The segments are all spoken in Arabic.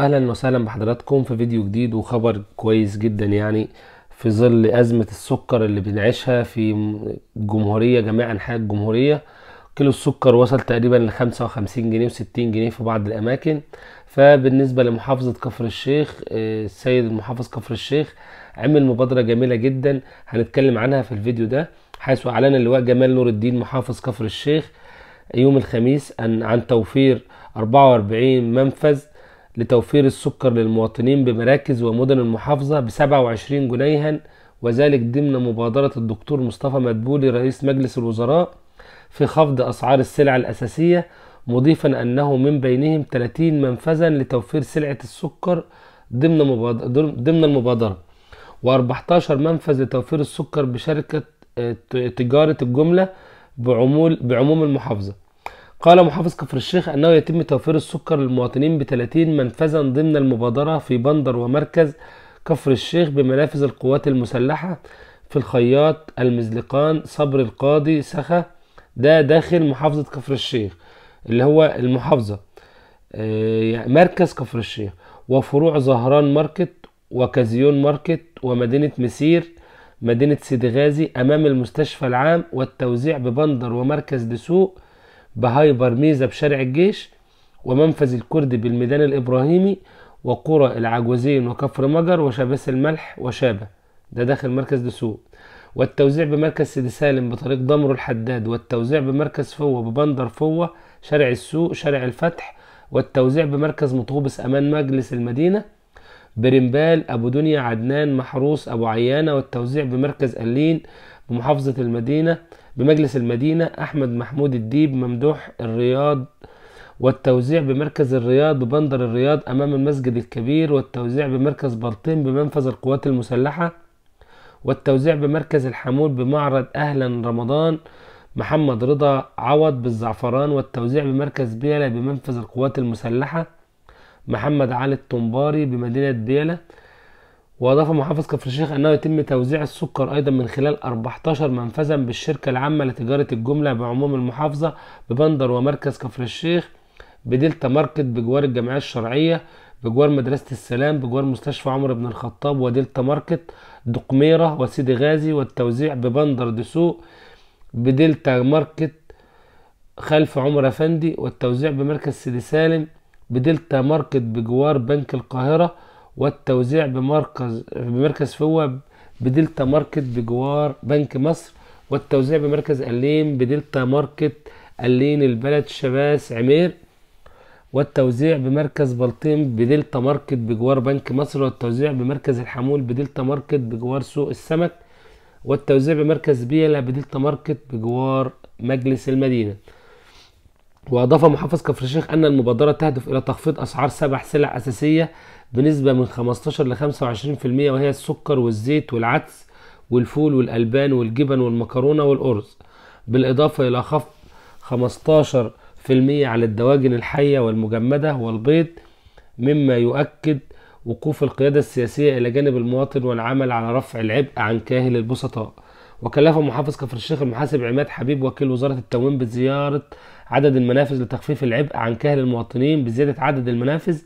اهلا وسهلا بحضراتكم في فيديو جديد وخبر كويس جدا يعني في ظل ازمه السكر اللي بنعيشها في الجمهوريه جميع انحاء الجمهوريه كيلو السكر وصل تقريبا ل 55 جنيه و60 جنيه في بعض الاماكن فبالنسبه لمحافظه كفر الشيخ آه، السيد المحافظ كفر الشيخ عمل مبادره جميله جدا هنتكلم عنها في الفيديو ده حيث اعلن اللواء جمال نور الدين محافظ كفر الشيخ يوم الخميس عن توفير 44 منفذ لتوفير السكر للمواطنين بمراكز ومدن المحافظة ب 27 جنيها وذلك ضمن مبادرة الدكتور مصطفى مدبولي رئيس مجلس الوزراء في خفض أسعار السلع الأساسية مضيفا أنه من بينهم 30 منفذا لتوفير سلعة السكر ضمن مبادرة ضمن المبادرة و14 منفذ لتوفير السكر بشركة آه، تجارة الجملة بعمول بعموم المحافظة قال محافظ كفر الشيخ أنه يتم توفير السكر للمواطنين ب 30 منفذا ضمن المبادرة في بندر ومركز كفر الشيخ بمنافذ القوات المسلحة في الخياط المزلقان صبر القاضي سخا ده داخل محافظة كفر الشيخ اللي هو المحافظة آه، يعني مركز كفر الشيخ وفروع زهران ماركت وكازيون ماركت ومدينة مسير مدينة سيدي غازي أمام المستشفى العام والتوزيع ببندر ومركز دسوق بهايبر ميزة بشارع الجيش ومنفذ الكرد بالميدان الإبراهيمي وقرى العجوزين وكفر مجر وشباس الملح وشابة ده داخل مركز دسوق والتوزيع بمركز سيدي سالم بطريق ضمر الحداد والتوزيع بمركز فوة ببندر فوة شارع السوق شارع الفتح والتوزيع بمركز مطوبس أمان مجلس المدينة برمبال أبو دنيا عدنان محروس أبو عيانة والتوزيع بمركز قلين بمحافظة المدينة بمجلس المدينة أحمد محمود الديب ممدوح الرياض والتوزيع بمركز الرياض ببندر الرياض أمام المسجد الكبير والتوزيع بمركز بلطيم بمنفذ القوات المسلحة والتوزيع بمركز الحمول بمعرض أهلا رمضان محمد رضا عوض بالزعفران والتوزيع بمركز بيلة بمنفذ القوات المسلحة محمد علي الطنباري بمدينة بيلة وأضاف محافظ كفر الشيخ أنه يتم توزيع السكر أيضا من خلال 14 منفذا بالشركة العامة لتجارة الجملة بعموم المحافظة ببندر ومركز كفر الشيخ بدلتا ماركت بجوار الجمعية الشرعية بجوار مدرسة السلام بجوار مستشفى عمر بن الخطاب ودلتا ماركت دقميرة وسيدي غازي والتوزيع ببندر دسوق بدلتا ماركت خلف عمر أفندي والتوزيع بمركز سيدي سالم بدلتا ماركت بجوار بنك القاهرة والتوزيع بمركز بمركز فوا بدلتا ماركت بجوار بنك مصر والتوزيع بمركز أليم بدلتا ماركت ألين البلد شباس عمير والتوزيع بمركز بلطيم بدلتا ماركت بجوار بنك مصر والتوزيع بمركز الحمول بدلتا ماركت بجوار سوق السمك والتوزيع بمركز بيلا بدلتا ماركت بجوار مجلس المدينة وأضاف محافظ كفر الشيخ أن المبادرة تهدف إلى تخفيض أسعار سبع سلع أساسية بنسبة من 15 ل 25% وهي السكر والزيت والعدس والفول والألبان والجبن والمكرونة والأرز بالإضافة إلى خفض 15% على الدواجن الحية والمجمدة والبيض مما يؤكد وقوف القيادة السياسية إلى جانب المواطن والعمل على رفع العبء عن كاهل البسطاء وكلف محافظ كفر الشيخ المحاسب عماد حبيب وكيل وزارة التموين بزيارة عدد المنافذ لتخفيف العبء عن كاهل المواطنين بزيادة عدد المنافذ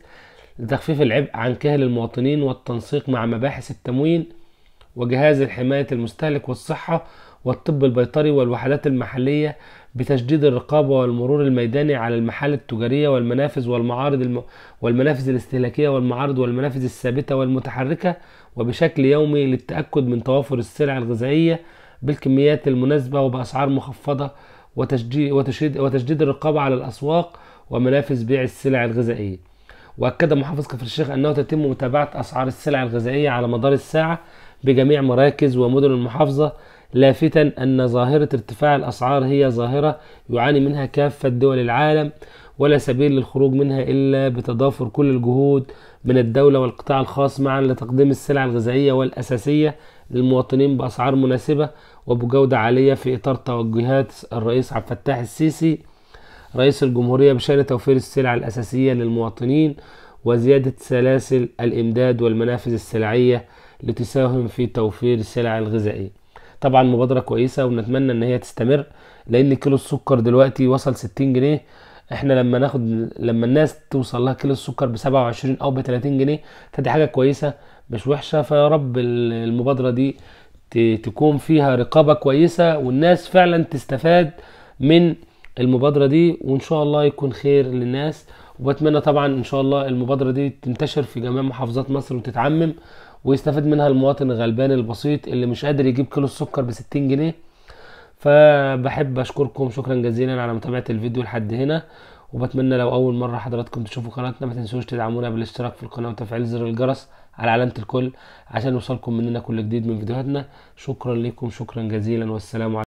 لتخفيف العبء عن كاهل المواطنين والتنسيق مع مباحث التموين وجهاز حماية المستهلك والصحة والطب البيطري والوحدات المحلية بتشديد الرقابة والمرور الميداني على المحال التجارية والمنافذ والمعارض الم... والمنافذ الاستهلاكية والمعارض والمنافذ الثابتة والمتحركة وبشكل يومي للتأكد من توافر السلع الغذائية بالكميات المناسبة وبأسعار مخفضة وتشديد وتشديد الرقابة على الأسواق ومنافذ بيع السلع الغذائية وأكد محافظ كفر الشيخ أنه تتم متابعة أسعار السلع الغذائية على مدار الساعة بجميع مراكز ومدن المحافظة لافتا أن ظاهرة ارتفاع الأسعار هي ظاهرة يعاني منها كافة دول العالم ولا سبيل للخروج منها إلا بتضافر كل الجهود من الدولة والقطاع الخاص معا لتقديم السلع الغذائية والأساسية للمواطنين بأسعار مناسبة وبجودة عالية في إطار توجهات الرئيس عبد الفتاح السيسي رئيس الجمهورية بشأن توفير السلع الأساسية للمواطنين وزيادة سلاسل الإمداد والمنافذ السلعية لتساهم في توفير السلع الغذائية طبعا مبادرة كويسة ونتمنى إن هي تستمر لأن كيلو السكر دلوقتي وصل 60 جنيه احنا لما ناخد لما الناس توصل لها كيلو السكر ب 27 او ب 30 جنيه فدي حاجه كويسه مش وحشه فيا رب المبادره دي تكون فيها رقابه كويسه والناس فعلا تستفاد من المبادره دي وان شاء الله يكون خير للناس وبتمنى طبعا ان شاء الله المبادره دي تنتشر في جميع محافظات مصر وتتعمم ويستفاد منها المواطن الغلبان البسيط اللي مش قادر يجيب كيلو السكر ب 60 جنيه فبحب اشكركم شكرا جزيلا على متابعه الفيديو لحد هنا وبتمنى لو اول مره حضراتكم تشوفوا قناتنا ما تنسوش تدعمونا بالاشتراك في القناه وتفعيل زر الجرس على علامه الكل عشان يوصلكم مننا كل جديد من فيديوهاتنا شكرا لكم شكرا جزيلا والسلام عليكم